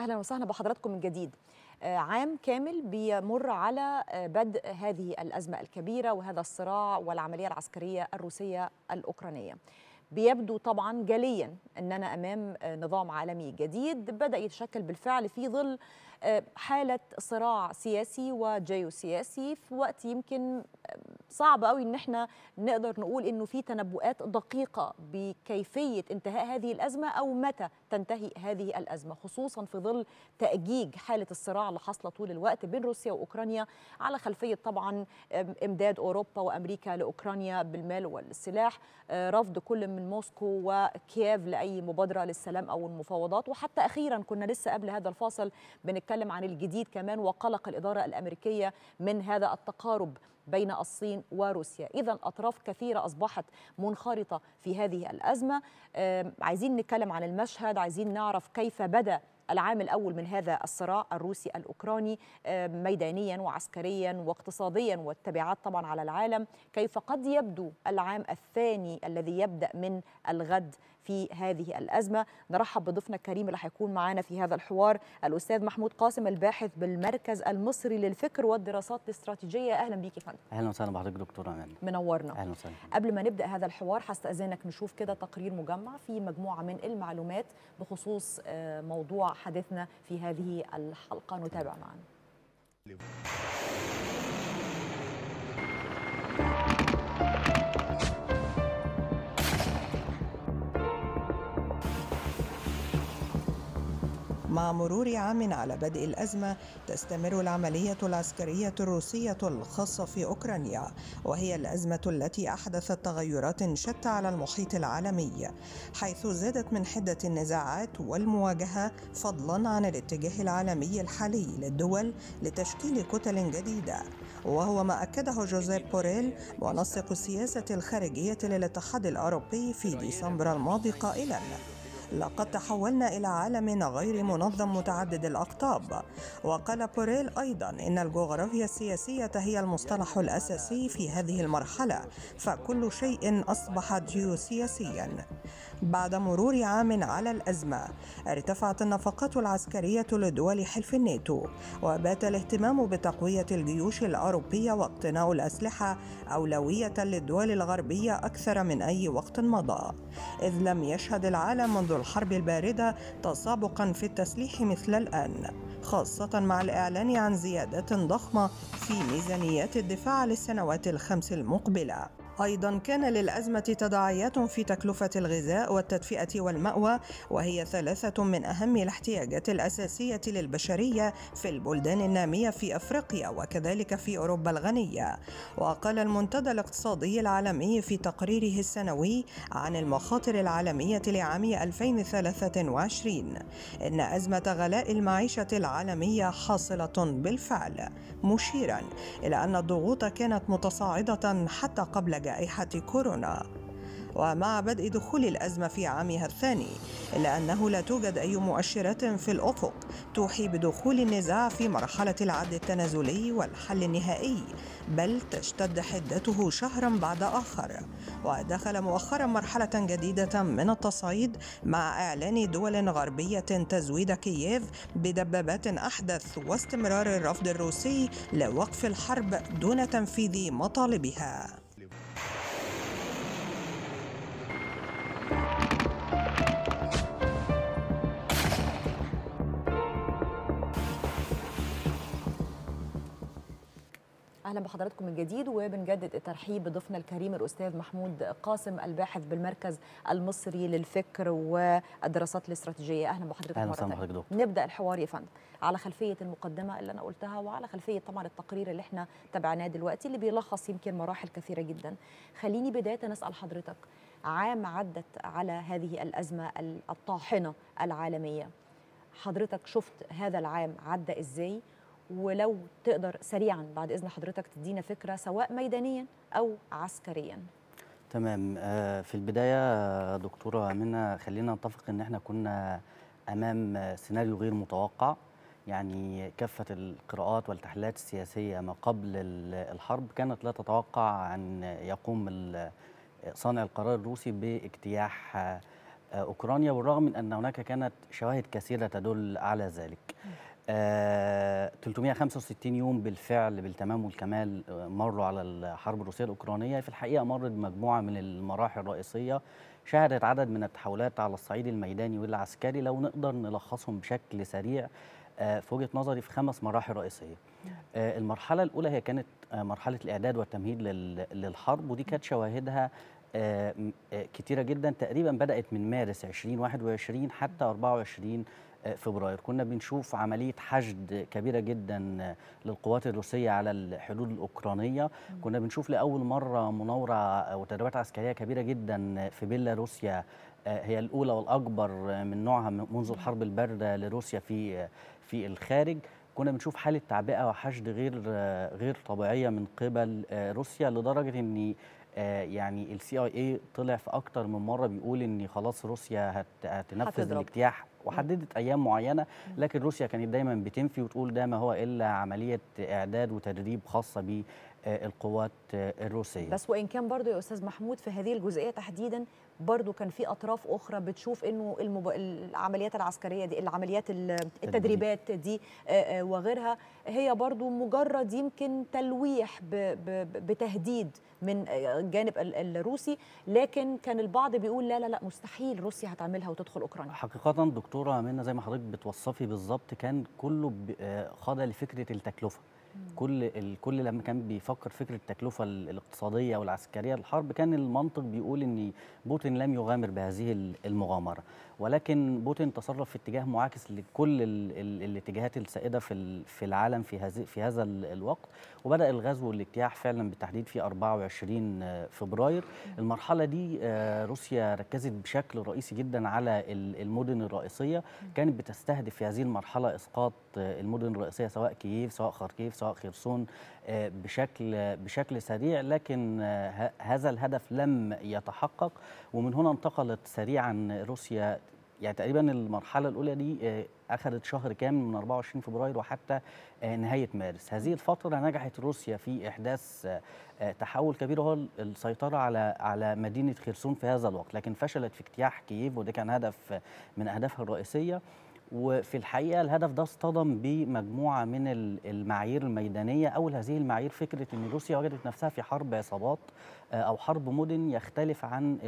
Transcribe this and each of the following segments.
اهلا وسهلا بحضراتكم من جديد آه، عام كامل بيمر على آه، بدء هذه الازمه الكبيره وهذا الصراع والعمليه العسكريه الروسيه الاوكرانيه بيبدو طبعا جليا اننا امام آه، نظام عالمي جديد بدا يتشكل بالفعل في ظل حالة صراع سياسي وجيوسياسي في وقت يمكن صعب قوي ان احنا نقدر نقول انه في تنبؤات دقيقه بكيفيه انتهاء هذه الازمه او متى تنتهي هذه الازمه خصوصا في ظل تاجيج حاله الصراع اللي حاصله طول الوقت بين روسيا واوكرانيا على خلفيه طبعا امداد اوروبا وامريكا لاوكرانيا بالمال والسلاح آه، رفض كل من موسكو وكييف لاي مبادره للسلام او المفاوضات وحتى اخيرا كنا لسه قبل هذا الفاصل بنتكلم بيتكلم عن الجديد كمان وقلق الإدارة الأمريكية من هذا التقارب بين الصين وروسيا إذا أطراف كثيرة أصبحت منخرطة في هذه الأزمة عايزين نتكلم عن المشهد عايزين نعرف كيف بدأ العام الأول من هذا الصراع الروسي الأوكراني ميدانيا وعسكريا واقتصاديا والتبعات طبعا على العالم كيف قد يبدو العام الثاني الذي يبدأ من الغد في هذه الأزمة نرحب بضيفنا الكريم اللي هيكون معانا في هذا الحوار الأستاذ محمود قاسم الباحث بالمركز المصري للفكر والدراسات الاستراتيجية أهلا بيك يا فندم أهلا وسهلا بحضرتك دكتورة أمان منورنا أهلا وسهلا قبل ما نبدأ هذا الحوار هستأذنك نشوف كده تقرير مجمع في مجموعة من المعلومات بخصوص آه، موضوع حديثنا في هذه الحلقة نتابع معنا مرور عام على بدء الأزمة تستمر العملية العسكرية الروسية الخاصة في أوكرانيا وهي الأزمة التي أحدثت تغيرات شتى على المحيط العالمي حيث زادت من حدة النزاعات والمواجهة فضلا عن الاتجاه العالمي الحالي للدول لتشكيل كتل جديدة وهو ما أكده جوزيف بوريل منسق السياسة الخارجية للاتحاد الأوروبي في ديسمبر الماضي قائلا لقد تحولنا إلى عالم غير منظم متعدد الأقطاب وقال بوريل أيضا إن الجغرافيا السياسية هي المصطلح الأساسي في هذه المرحلة فكل شيء أصبح جيوسياسيا بعد مرور عام على الأزمة ارتفعت النفقات العسكرية لدول حلف الناتو وبات الاهتمام بتقوية الجيوش الأوروبية واقتناء الأسلحة أولوية للدول الغربية أكثر من أي وقت مضى إذ لم يشهد العالم منذ الحرب البارده تسابقا في التسليح مثل الان خاصه مع الاعلان عن زيادات ضخمه في ميزانيات الدفاع للسنوات الخمس المقبله أيضا كان للأزمة تداعيات في تكلفة الغذاء والتدفئة والمأوى وهي ثلاثة من أهم الاحتياجات الأساسية للبشرية في البلدان النامية في أفريقيا وكذلك في أوروبا الغنية وقال المنتدى الاقتصادي العالمي في تقريره السنوي عن المخاطر العالمية لعام 2023 إن أزمة غلاء المعيشة العالمية حاصلة بالفعل مشيرا إلى أن الضغوط كانت متصاعدة حتى قبل جائحة كورونا ومع بدء دخول الأزمة في عامها الثاني إلا أنه لا توجد أي مؤشرات في الأفق توحي بدخول النزاع في مرحلة العد التنازلي والحل النهائي بل تشتد حدته شهرا بعد آخر ودخل مؤخرا مرحلة جديدة من التصعيد مع إعلان دول غربية تزويد كييف بدبابات أحدث واستمرار الرفض الروسي لوقف الحرب دون تنفيذ مطالبها اهلا بحضراتكم من جديد وبنجدد الترحيب بضيفنا الكريم الاستاذ محمود قاسم الباحث بالمركز المصري للفكر والدراسات الاستراتيجيه اهلا بحضرتك أهلا مره ثانيه دكتور. نبدا الحوار يا فندم على خلفيه المقدمه اللي انا قلتها وعلى خلفيه طبعا التقرير اللي احنا تابعناه دلوقتي اللي بيلخص يمكن مراحل كثيره جدا خليني بدايه نسال حضرتك عام عدت على هذه الازمه الطاحنه العالميه حضرتك شفت هذا العام عدى ازاي ولو تقدر سريعا بعد إذن حضرتك تدينا فكرة سواء ميدانيا أو عسكريا تمام آه، في البداية آه، دكتورة منى خلينا نتفق إن احنا كنا أمام سيناريو غير متوقع يعني كافة القراءات والتحليلات السياسية ما قبل الحرب كانت لا تتوقع أن يقوم صانع القرار الروسي باجتياح آه، أوكرانيا بالرغم من أن هناك كانت شواهد كثيرة تدل على ذلك 365 آه، يوم بالفعل بالتمام والكمال آه، مروا على الحرب الروسيه الاوكرانيه في الحقيقه مرت بمجموعه من المراحل الرئيسيه شهدت عدد من التحولات على الصعيد الميداني والعسكري لو نقدر نلخصهم بشكل سريع آه، في وجهه نظري في خمس مراحل رئيسيه. المرحله الاولى هي كانت مرحله الاعداد والتمهيد للحرب ودي كانت شواهدها كتيره جدا تقريبا بدات من مارس 2021 حتى 24 فبراير كنا بنشوف عملية حشد كبيرة جدا للقوات الروسية على الحدود الأوكرانية كنا بنشوف لأول مرة مناورة وتدريبات عسكرية كبيرة جدا في بيلاروسيا آه، هي الأولى والأكبر من نوعها منذ الحرب الباردة لروسيا في آه، في الخارج كنا بنشوف حالة تعبئة وحشد غير آه، غير طبيعية من قبل روسيا لدرجة إن يعني السي اي اي طلع في اكتر من مره بيقول ان خلاص روسيا هتنفذ الاجتياح وحددت ايام معينه لكن روسيا كانت دايما بتنفي وتقول ده ما هو الا عمليه اعداد وتدريب خاصه بيه آه، القوات آه، الروسيه بس وان كان برضه يا استاذ محمود في هذه الجزئيه تحديدا برضه كان في اطراف اخرى بتشوف انه المب... العمليات العسكريه دي العمليات التدريبات دي آه، وغيرها هي برضه مجرد يمكن تلويح ب... ب... بتهديد من الجانب الروسي لكن كان البعض بيقول لا لا لا مستحيل روسيا هتعملها وتدخل اوكرانيا حقيقه دكتوره منا زي ما حضرتك بتوصفي بالظبط كان كله خاضع لفكره التكلفه كل الكل لما كان بيفكر فكره التكلفه الاقتصاديه والعسكريه للحرب كان المنطق بيقول ان بوتين لم يغامر بهذه المغامره ولكن بوتين تصرف في اتجاه معاكس لكل الـ الـ الاتجاهات السائده في في العالم في هذا في هذا الوقت وبدا الغزو والاجتياح فعلا بالتحديد في 24 فبراير المرحله دي آه، روسيا ركزت بشكل رئيسي جدا على المدن الرئيسيه كانت بتستهدف في هذه المرحله اسقاط آه، المدن الرئيسيه سواء كييف سواء خاركيف سواء خرسون آه، بشكل بشكل سريع لكن هذا الهدف لم يتحقق ومن هنا انتقلت سريعا روسيا يعني تقريبا المرحله الاولى دي آه، اخذت شهر كامل من 24 فبراير وحتى آه، نهايه مارس هذه الفتره نجحت روسيا في احداث آه، تحول كبير هو السيطره على على مدينه خرسون في هذا الوقت لكن فشلت في اجتياح كييف وده كان هدف من اهدافها الرئيسيه وفي الحقيقه الهدف ده اصطدم بمجموعه من المعايير الميدانيه اول هذه المعايير فكره ان روسيا وجدت نفسها في حرب عصابات آه، او حرب مدن يختلف عن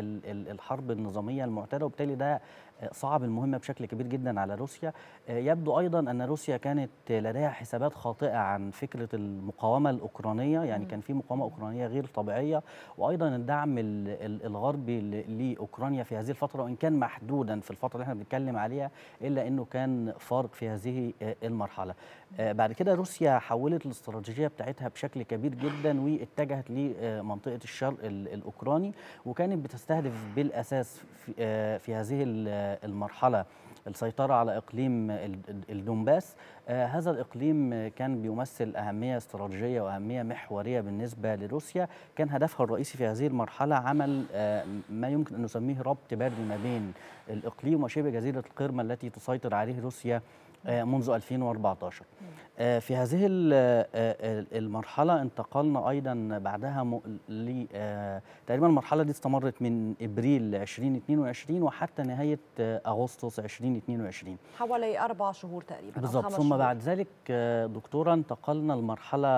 الحرب النظاميه المعتاده وبالتالي ده آه، صعب المهمه بشكل كبير جدا على روسيا آه، يبدو ايضا ان روسيا كانت لديها حسابات خاطئه عن فكره المقاومه الاوكرانيه يعني كان في مقاومه اوكرانيه غير طبيعيه وايضا الدعم الغربي لاوكرانيا في هذه الفتره وان كان محدودا في الفتره اللي احنا بنتكلم عليها الا انه كان فارق في هذه المرحله بعد كده روسيا حولت الاستراتيجيه بتاعتها بشكل كبير جدا واتجهت لمنطقه الشرق الانفصال الاوكراني وكانت بتستهدف بالاساس في آه، هذه المرحله السيطرة على إقليم الدنباس آه، هذا الإقليم كان بيمثل أهمية استراتيجية وأهمية محورية بالنسبة لروسيا كان هدفها الرئيسي في هذه المرحلة عمل آه، ما يمكن أن نسميه ربط بردي ما بين الإقليم وشبه جزيرة القرمة التي تسيطر عليه روسيا آه، منذ 2014 آه، في هذه آه، المرحلة انتقلنا أيضا بعدها تقريبا المرحلة دي استمرت من إبريل 2022 وحتى نهاية أغسطس 2022 حوالي أربع شهور تقريبا بالضبط ثم شهور. بعد ذلك دكتورة انتقلنا المرحلة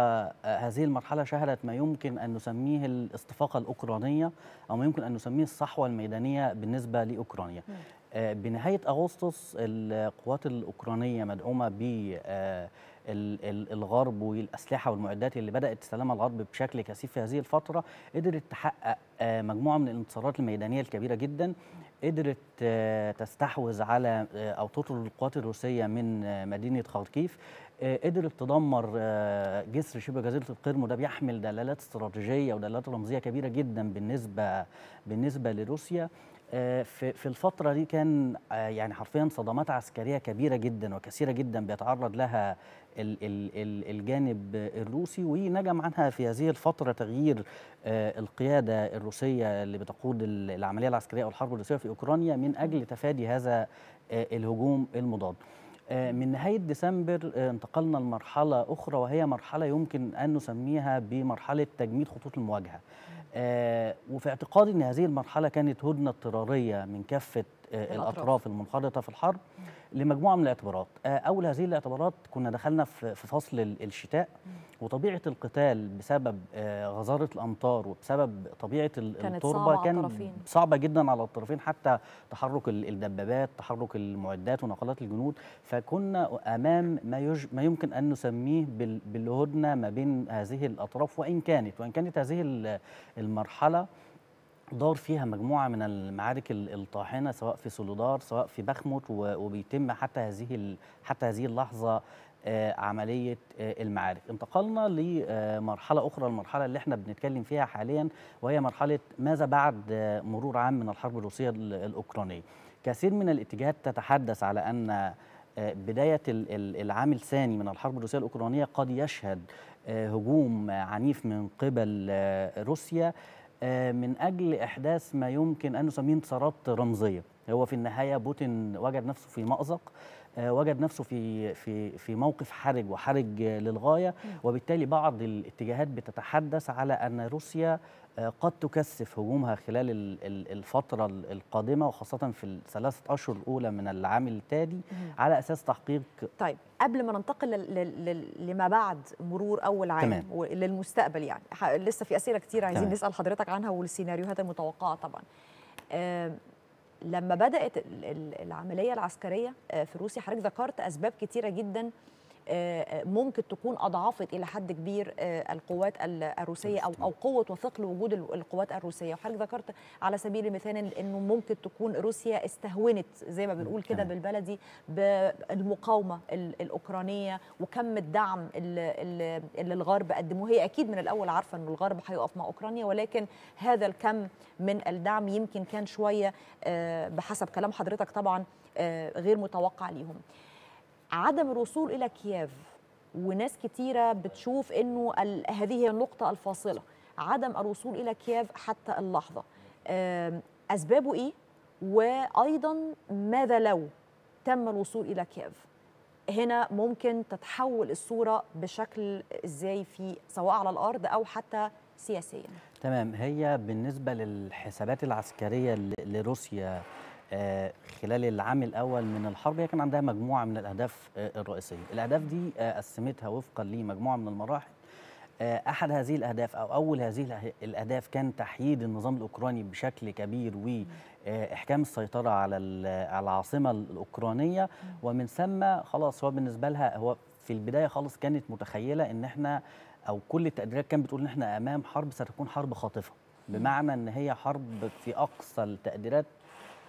هذه المرحلة شهدت ما يمكن أن نسميه الاستفاقة الأوكرانية أو ما يمكن أن نسميه الصحوة الميدانية بالنسبة لأوكرانيا م. بنهاية أغسطس القوات الأوكرانية مدعومة ب آه، الغرب والأسلحة والمعدات اللي بدأت تستلمها الغرب بشكل كثيف في هذه الفترة قدرت تحقق آه، مجموعة من الانتصارات الميدانية الكبيرة جدا قدرت آه، تستحوذ على أو تطرد القوات الروسية من مدينة خاركيف قدرت تدمر جسر شبه جزيره القرم وده بيحمل دلالات استراتيجيه ودلالات رمزيه كبيره جدا بالنسبه بالنسبه لروسيا آه، في في الفتره دي كان آه، يعني حرفيا صدمات عسكريه كبيره جدا وكثيره جدا بيتعرض لها الجانب الروسي ونجم عنها في هذه الفتره تغيير آه، القياده الروسيه اللي بتقود العمليه العسكريه او الحرب الروسيه في اوكرانيا من اجل تفادي هذا الهجوم المضاد. من نهاية ديسمبر انتقلنا لمرحلة أخرى وهي مرحلة يمكن أن نسميها بمرحلة تجميد خطوط المواجهة آه، وفي اعتقادي ان هذه المرحله كانت هدنه اضطراريه من كافه آه، الاطراف المنخرطه في الحرب لمجموعه من الاعتبارات آه، اول هذه الاعتبارات كنا دخلنا في فصل الشتاء وطبيعه القتال بسبب آه، غزاره الامطار وبسبب طبيعه التربه كان الطرفين. صعبه جدا على الطرفين حتى تحرك الدبابات تحرك المعدات ونقلات الجنود فكنا امام ما يج... ما يمكن ان نسميه بالهدنه ما بين هذه الاطراف وان كانت وان كانت هذه المرحله دار فيها مجموعه من المعارك الطاحنه سواء في سولودار سواء في بخموت وبيتم حتى هذه حتى هذه اللحظه آه، عمليه آه، المعارك انتقلنا لمرحله آه، اخرى المرحله اللي احنا بنتكلم فيها حاليا وهي مرحله ماذا بعد مرور عام من الحرب الروسيه الاوكرانيه كثير من الاتجاهات تتحدث على ان بدايه العام الثاني من الحرب الروسيه الاوكرانيه قد يشهد هجوم عنيف من قبل روسيا آه، من اجل احداث ما يمكن ان نسميه انتصارات رمزيه هو في النهايه بوتين وجد نفسه في مازق آه، وجد نفسه في في في موقف حرج وحرج للغايه وبالتالي بعض الاتجاهات بتتحدث على ان روسيا آه، قد تكثف هجومها خلال الفترة القادمة وخاصة في الثلاثة أشهر الأولى من العام التالي على أساس تحقيق طيب قبل ما ننتقل لما بعد مرور أول عام تمام. وللمستقبل يعني لسه في أسئلة كتير عايزين تمام. نسأل حضرتك عنها والسيناريوهات المتوقعة طبعا لما بدات العمليه العسكريه آه، في روسيا حضرتك ذكرت اسباب كتيره جدا ممكن تكون اضعفت الى حد كبير آه، القوات الروسيه او او قوه وثقل وجود القوات الروسيه وحضرتك ذكرت على سبيل المثال انه ممكن تكون روسيا استهونت زي ما بنقول كده بالبلدي بالمقاومه الاوكرانيه وكم الدعم اللي الغرب قدموه هي اكيد من الاول عارفه ان الغرب هيقف مع اوكرانيا ولكن هذا الكم من الدعم يمكن كان شويه آه، بحسب كلام حضرتك طبعا آه، غير متوقع ليهم عدم الوصول إلى كييف وناس كتيرة بتشوف أنه هذه هي النقطة الفاصلة عدم الوصول إلى كييف حتى اللحظة أسبابه إيه؟ وأيضا ماذا لو تم الوصول إلى كييف؟ هنا ممكن تتحول الصورة بشكل إزاي في سواء على الأرض أو حتى سياسيا تمام هي بالنسبة للحسابات العسكرية لروسيا آه، خلال العام الاول من الحرب هي كان عندها مجموعه من الاهداف آه، الرئيسيه الاهداف دي آه، قسمتها وفقا لمجموعه من المراحل آه، احد هذه الاهداف او اول هذه الاهداف كان تحييد النظام الاوكراني بشكل كبير واحكام السيطره على على العاصمه الاوكرانيه ومن ثم خلاص هو بالنسبه لها هو في البدايه خالص كانت متخيله ان احنا او كل التقديرات كانت بتقول ان احنا امام حرب ستكون حرب خاطفه بمعنى ان هي حرب في اقصى التقديرات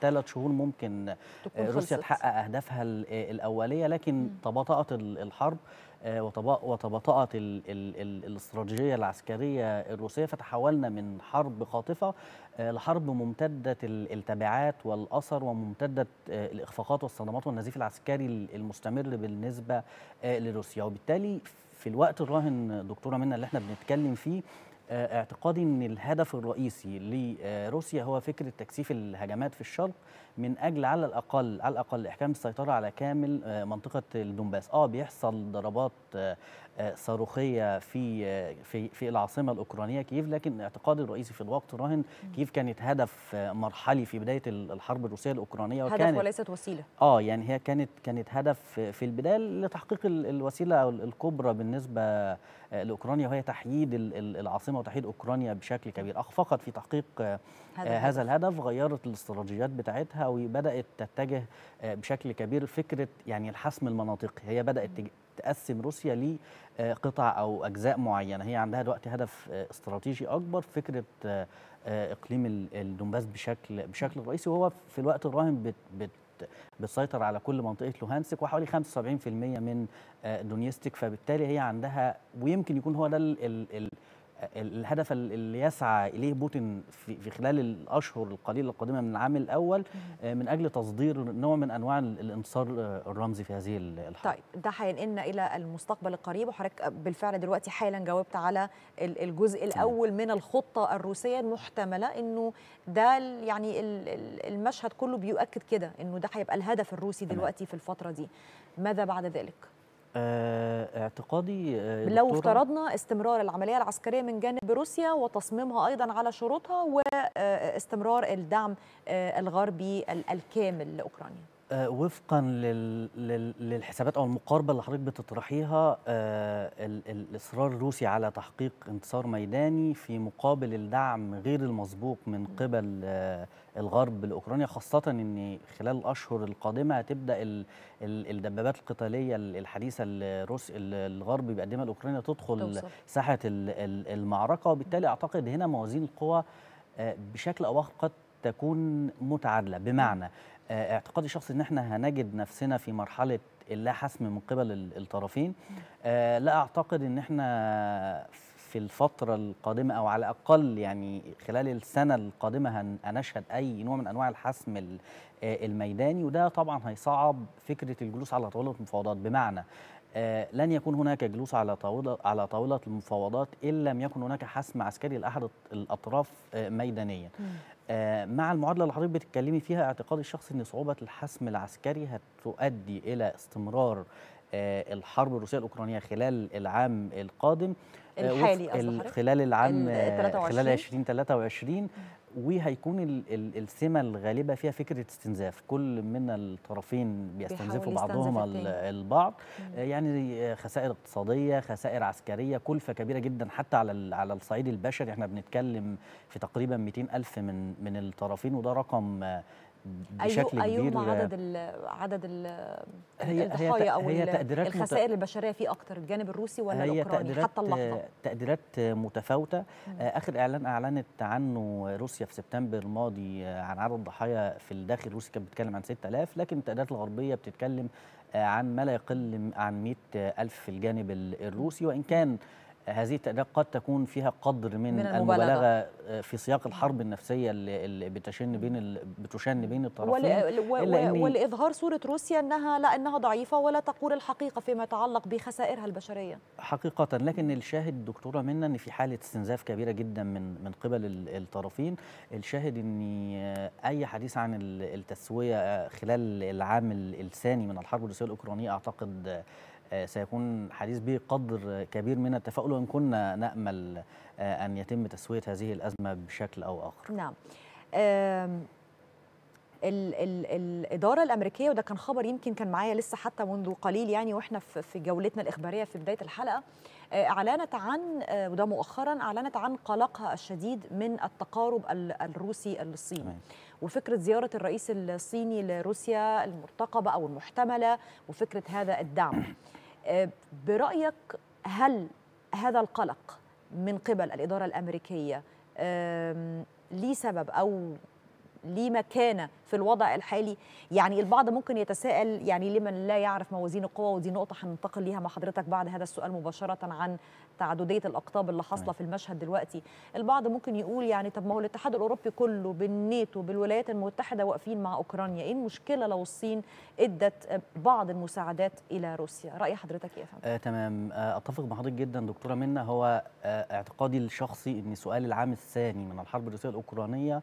ثلاث شهور ممكن آه، روسيا تحقق اهدافها آه، الاوليه لكن تباطات الحرب آه، وتباطات الاستراتيجيه العسكريه الروسيه فتحولنا من حرب خاطفه لحرب ممتده التبعات والاثر وممتده الاخفاقات والصدمات والنزيف العسكري المستمر بالنسبه لروسيا وبالتالي في الوقت الراهن دكتوره منا اللي احنا بنتكلم فيه اعتقادي ان الهدف الرئيسي لروسيا هو فكره تكثيف الهجمات في الشرق من اجل على الاقل على الاقل احكام السيطره على كامل آه، منطقه الدنباس اه بيحصل ضربات آه، صاروخيه في في في العاصمه الاوكرانيه كييف لكن اعتقادي الرئيسي في الوقت راهن كييف كانت هدف مرحلي في بدايه الحرب الروسيه الاوكرانيه وكانت هدف وليست وسيله اه يعني هي كانت كانت هدف في البدايه لتحقيق الوسيله الكبرى بالنسبه آه، لاوكرانيا وهي تحييد العاصمه وتحييد اوكرانيا بشكل كبير اخفقت في تحقيق هذا, آه هذا الهدف غيرت الاستراتيجيات بتاعتها وبدات تتجه آه بشكل كبير فكره يعني الحسم المناطقي هي بدات تقسم روسيا لقطع آه، او اجزاء معينه هي عندها دلوقتي هدف آه، استراتيجي اكبر فكره آه، اقليم الدنباس بشكل بشكل رئيسي وهو في الوقت الراهن بت بتسيطر على كل منطقه لوهانسك وحوالي 75% من دونيستك فبالتالي هي عندها ويمكن يكون هو ده الهدف اللي يسعى اليه بوتين في خلال الاشهر القليله القادمه من العام الاول آه، من اجل تصدير نوع من انواع الانتصار آه، الرمزي في هذه الحرب. طيب ده هينقلنا الى المستقبل القريب وحضرتك بالفعل دلوقتي حالا جاوبت على الجزء الاول من الخطه الروسيه المحتمله انه ده يعني المشهد كله بيؤكد كده انه ده هيبقى الهدف الروسي دلوقتي في الفتره دي. ماذا بعد ذلك؟ آه، اعتقادي آه، لو افترضنا استمرار العملية العسكرية من جانب روسيا وتصميمها أيضا على شروطها واستمرار آه، الدعم الغربي الكامل لأوكرانيا آه، وفقا للحسابات او المقاربه اللي حضرتك بتطرحيها آه، الاصرار الروسي على تحقيق انتصار ميداني في مقابل الدعم غير المسبوق من قبل آه، الغرب لاوكرانيا خاصه ان خلال الاشهر القادمه هتبدا الدبابات القتاليه الحديثه الروس الغرب بيقدمها لاوكرانيا تدخل ساحه المعركه وبالتالي اعتقد هنا موازين القوى بشكل او اخر قد تكون متعادله بمعنى آه، اعتقادي الشخصي ان احنا هنجد نفسنا في مرحله اللا حسم من قبل الطرفين آه، لا اعتقد ان احنا في الفترة القادمة أو على الأقل يعني خلال السنة القادمة هنشهد أي نوع من أنواع الحسم آه، الميداني وده طبعا هيصعب فكرة الجلوس على طاولة المفاوضات بمعنى لن يكون هناك جلوس على طاولة على طاولة المفاوضات إن لم يكن هناك حسم عسكري لأحد الأطراف ميدانيا آه، مع المعادله اللي حضرتك بتتكلمي فيها اعتقاد الشخص ان صعوبه الحسم العسكري هتؤدي الى استمرار آه، الحرب الروسيه الاوكرانيه خلال العام القادم آه، الحالي خلال العام 23. خلال 2023 وهيكون السمه الغالبه فيها فكره استنزاف كل من الطرفين بيستنزفوا بعضهم البعض يعني خسائر اقتصاديه خسائر عسكريه كلفه كبيره جدا حتى على على الصعيد البشري احنا بنتكلم في تقريبا 200 الف من من الطرفين وده رقم بشكل أيوه كبير أيوه عدد ال عدد الـ هي الضحايا أو هي تقديرات الخسائر البشرية فيه أكتر الجانب الروسي ولا هي الأوكراني حتى اللحظة تقديرات متفاوتة آه، آخر إعلان أعلنت عنه روسيا في سبتمبر الماضي آه، عن عدد الضحايا في الداخل الروسي كانت بتتكلم عن 6000 لكن التقديرات الغربية بتتكلم آه، عن ما لا يقل عن 100000 في الجانب الروسي وإن كان هذه التأديات قد تكون فيها قدر من, من المبالغة, المبالغة آه، في سياق الحرب النفسية اللي بتشن بين ال... بتشن بين الطرفين ول... و... ولإظهار صورة روسيا أنها لا أنها ضعيفة ولا تقول الحقيقة فيما يتعلق بخسائرها البشرية حقيقة لكن الشاهد دكتورة منا أن في حالة استنزاف كبيرة جدا من من قبل الطرفين الشاهد أن آه، أي حديث عن التسوية آه، خلال العام الثاني من الحرب الروسية الأوكرانية أعتقد آه، سيكون حديث به قدر كبير من التفاؤل وإن كنا نأمل آه، أن يتم تسوية هذه الأزمة بشكل أو آخر نعم ال ال الاداره الامريكيه وده كان خبر يمكن كان معايا لسه حتى منذ قليل يعني واحنا في جولتنا الاخباريه في بدايه الحلقه آه، اعلنت عن وده مؤخرا اعلنت عن قلقها الشديد من التقارب الروسي الصيني وفكره زياره الرئيس الصيني لروسيا المرتقبه او المحتمله وفكره هذا الدعم آه، برأيك هل هذا القلق من قبل الإدارة الأمريكية ليه سبب أو ليه مكانه في الوضع الحالي يعني البعض ممكن يتساءل يعني لمن لا يعرف موازين القوى ودي نقطه هننتقل ليها مع حضرتك بعد هذا السؤال مباشره عن تعدديه الاقطاب اللي حاصله في المشهد دلوقتي البعض ممكن يقول يعني طب ما هو الاتحاد الاوروبي كله بالنيتو بالولايات المتحده واقفين مع اوكرانيا ايه المشكله لو الصين ادت بعض المساعدات الى روسيا راي حضرتك ايه آه تمام آه اتفق مع حضرتك جدا دكتوره منى هو آه اعتقادي الشخصي ان سؤال العام الثاني من الحرب الروسيه الاوكرانيه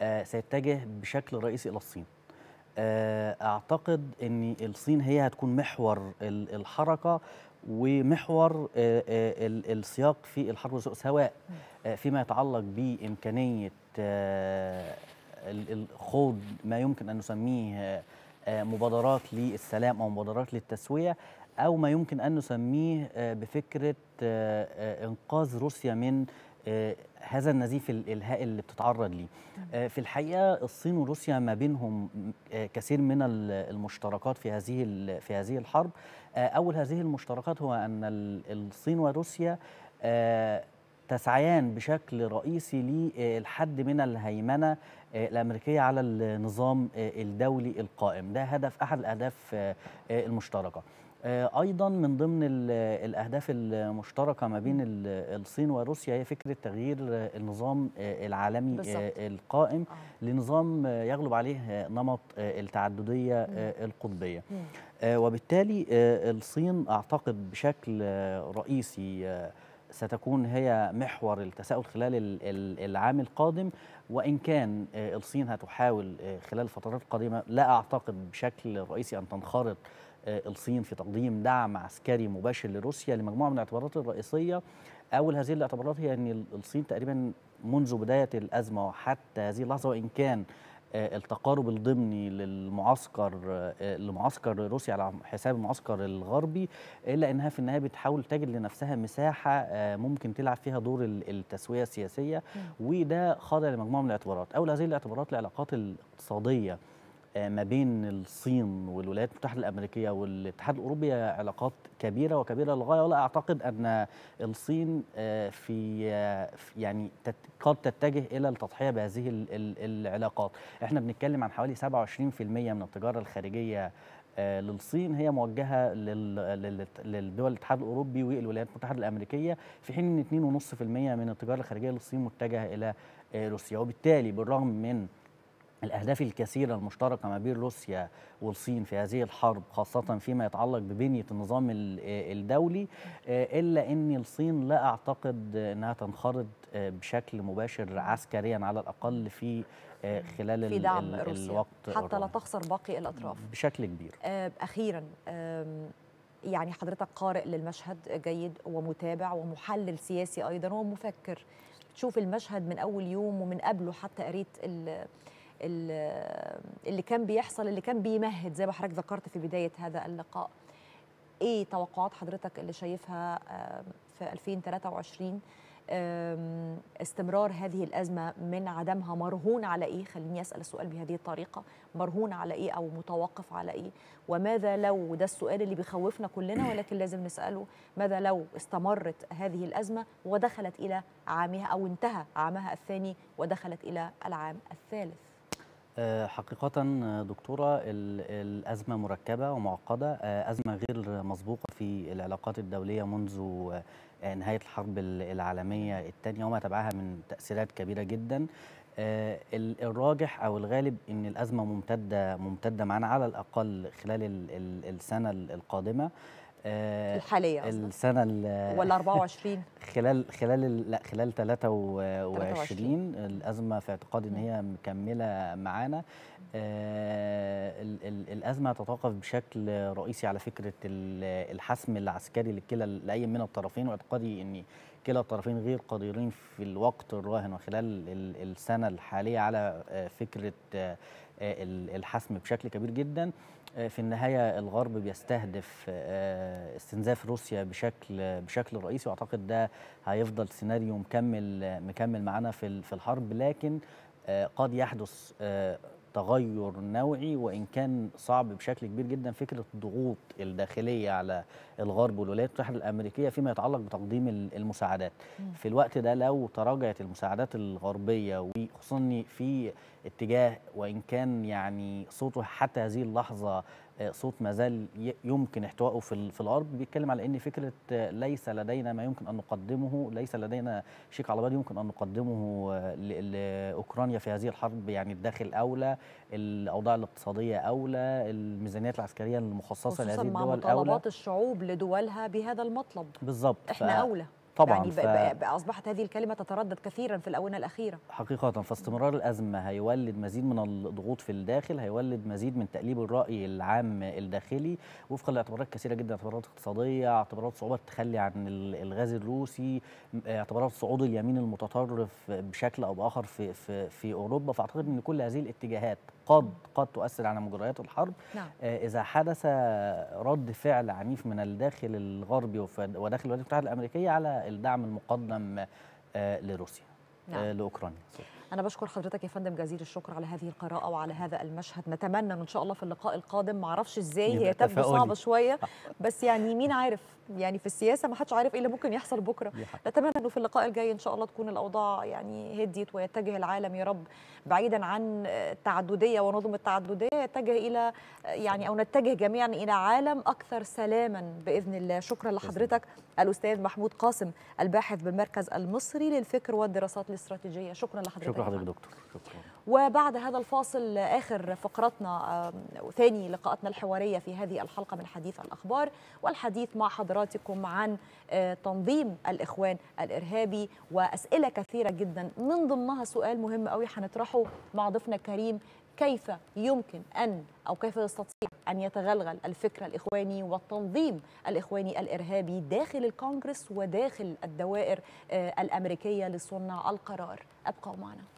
آه، سيتجه بشكل رئيسي الى الصين آه، اعتقد ان الصين هي هتكون محور الحركه ومحور آه، السياق في الحرب سواء فيما يتعلق بامكانيه خوض ما يمكن ان نسميه مبادرات للسلام او مبادرات للتسويه او ما يمكن ان نسميه بفكره انقاذ روسيا من آه، هذا النزيف الهائل اللي بتتعرض ليه آه، في الحقيقه الصين وروسيا ما بينهم آه، كثير من المشتركات في هذه في هذه الحرب اول هذه المشتركات هو ان الصين وروسيا تسعيان بشكل رئيسي للحد من الهيمنه الامريكيه على النظام الدولي القائم ده هدف احد الاهداف المشتركه آه، ايضا من ضمن الاهداف المشتركه ما بين الصين وروسيا هي فكره تغيير النظام آه، العالمي آه، بالزبط. القائم آه. لنظام يغلب عليه نمط التعدديه مم. القطبيه مم. وبالتالي الصين اعتقد بشكل رئيسي ستكون هي محور التساؤل خلال العام القادم وان كان الصين هتحاول خلال الفترات القادمه لا اعتقد بشكل رئيسي ان تنخرط آه، الصين في تقديم دعم عسكري مباشر لروسيا لمجموعه من الاعتبارات الرئيسيه اول هذه الاعتبارات هي ان الصين تقريبا منذ بدايه الازمه وحتى هذه اللحظه وان كان آه، التقارب الضمني للمعسكر آه، لمعسكر روسيا على حساب المعسكر الغربي الا انها في النهايه بتحاول تجد لنفسها مساحه ممكن تلعب فيها دور التسويه السياسيه وده خاضع لمجموعه من الاعتبارات اول هذه الاعتبارات العلاقات الاقتصاديه آه، ما بين الصين والولايات المتحده الامريكيه والاتحاد الاوروبي علاقات كبيره وكبيره للغايه ولا اعتقد ان الصين آه، آه، في يعني قد تتجه الى التضحيه بهذه العلاقات احنا بنتكلم عن حوالي 27% من التجاره الخارجيه للصين هي موجهه للدول الاتحاد الاوروبي والولايات المتحده الامريكيه في حين ان 2.5% من التجاره الخارجيه للصين متجهه الى روسيا وبالتالي بالرغم من الأهداف الكثيرة المشتركة ما بين روسيا والصين في هذه الحرب خاصة فيما يتعلق ببنية النظام الدولي آه، إلا أن الصين لا أعتقد أنها تنخرط آه، بشكل مباشر عسكريا على الأقل في آه، خلال في دعم ال روسيا الوقت حتى الروح. لا تخسر باقي الأطراف بشكل كبير أخيرا يعني حضرتك قارئ للمشهد جيد ومتابع ومحلل سياسي أيضا ومفكر تشوف المشهد من أول يوم ومن قبله حتى قريت اللي كان بيحصل اللي كان بيمهد زي ما حضرتك ذكرت في بدايه هذا اللقاء ايه توقعات حضرتك اللي شايفها في 2023 استمرار هذه الازمه من عدمها مرهون على ايه خليني اسال السؤال بهذه الطريقه مرهون على ايه او متوقف على ايه وماذا لو ده السؤال اللي بيخوفنا كلنا ولكن لازم نساله ماذا لو استمرت هذه الازمه ودخلت الى عامها او انتهى عامها الثاني ودخلت الى العام الثالث آه، حقيقة آه، دكتورة الأزمة مركبة ومعقدة آه، أزمة غير مسبوقة في العلاقات الدولية منذ نهاية الحرب العالمية الثانية وما تبعها من تأثيرات كبيرة جدا الراجح أو الغالب أن الأزمة ممتدة ممتدة معنا على الأقل خلال السنة القادمة آه، الحاليه أصلاً. السنه ولا 24 خلال خلال لا خلال 23, الازمه في اعتقادي ان هي مكمله معانا آه، الازمه تتوقف بشكل رئيسي على فكره الحسم العسكري لكلا لاي من الطرفين واعتقادي ان كلا الطرفين غير قادرين في الوقت الراهن وخلال السنه الحاليه على آه، فكره الحسم بشكل كبير جدا آه، في النهايه الغرب بيستهدف آه، استنزاف روسيا بشكل بشكل رئيسي واعتقد ده هيفضل سيناريو مكمل مكمل معانا في في الحرب لكن آه، قد يحدث تغير نوعي وان كان صعب بشكل كبير جدا فكره الضغوط الداخليه على الغرب والولايات المتحده الامريكيه فيما يتعلق بتقديم المساعدات في الوقت ده لو تراجعت المساعدات الغربيه وخصوصا في اتجاه وان كان يعني صوته حتى هذه اللحظه آه، صوت ما زال يمكن احتوائه في, في الارض بيتكلم على ان فكره آه، ليس لدينا ما يمكن ان نقدمه ليس لدينا شيك على بال يمكن ان نقدمه آه، لاوكرانيا في هذه الحرب يعني الداخل اولى الاوضاع الاقتصاديه اولى الميزانيات العسكريه المخصصه لهذه الدول اولى مع مطالبات الشعوب لدولها بهذا المطلب بالظبط احنا ف... اولى طبعا يعني ف... اصبحت هذه الكلمه تتردد كثيرا في الاونه الاخيره حقيقه فاستمرار الازمه هيولد مزيد من الضغوط في الداخل هيولد مزيد من تقليب الراي العام الداخلي وفقا لاعتبارات كثيره جدا اعتبارات اقتصاديه اعتبارات صعوبه التخلي عن الغاز الروسي اعتبارات صعود اليمين المتطرف بشكل او باخر في في في اوروبا فاعتقد ان كل هذه الاتجاهات قد قد تؤثر على مجريات الحرب نعم. آه، إذا حدث رد فعل عنيف من الداخل الغربي وداخل الولايات المتحدة الأمريكية على الدعم المقدم آه، لروسيا نعم. آه، لأوكرانيا انا بشكر حضرتك يا فندم جزيل الشكر على هذه القراءه وعلى هذا المشهد نتمنى ان شاء الله في اللقاء القادم ما اعرفش ازاي هي تبدو صعبه شويه بس يعني مين عارف يعني في السياسه ما حدش عارف ايه اللي ممكن يحصل بكره نتمنى انه في اللقاء الجاي ان شاء الله تكون الاوضاع يعني هديت ويتجه العالم يا رب بعيدا عن التعدديه ونظم التعدديه يتجه الى يعني او نتجه جميعا الى عالم اكثر سلاما باذن الله شكرا لحضرتك الاستاذ محمود قاسم الباحث بالمركز المصري للفكر والدراسات الاستراتيجيه شكرا لحضرتك شكرا. شكرا لحضرتك دكتور شكرا وبعد هذا الفاصل آخر فقرتنا وثاني لقاءاتنا الحوارية في هذه الحلقة من حديث الأخبار والحديث مع حضراتكم عن آه، تنظيم الإخوان الإرهابي وأسئلة كثيرة جدا من ضمنها سؤال مهم قوي هنطرحه مع ضيفنا الكريم كيف يمكن أن أو كيف يستطيع أن يتغلغل الفكر الإخواني والتنظيم الإخواني الإرهابي داخل الكونغرس وداخل الدوائر آه، الأمريكية لصنع القرار ابقوا معنا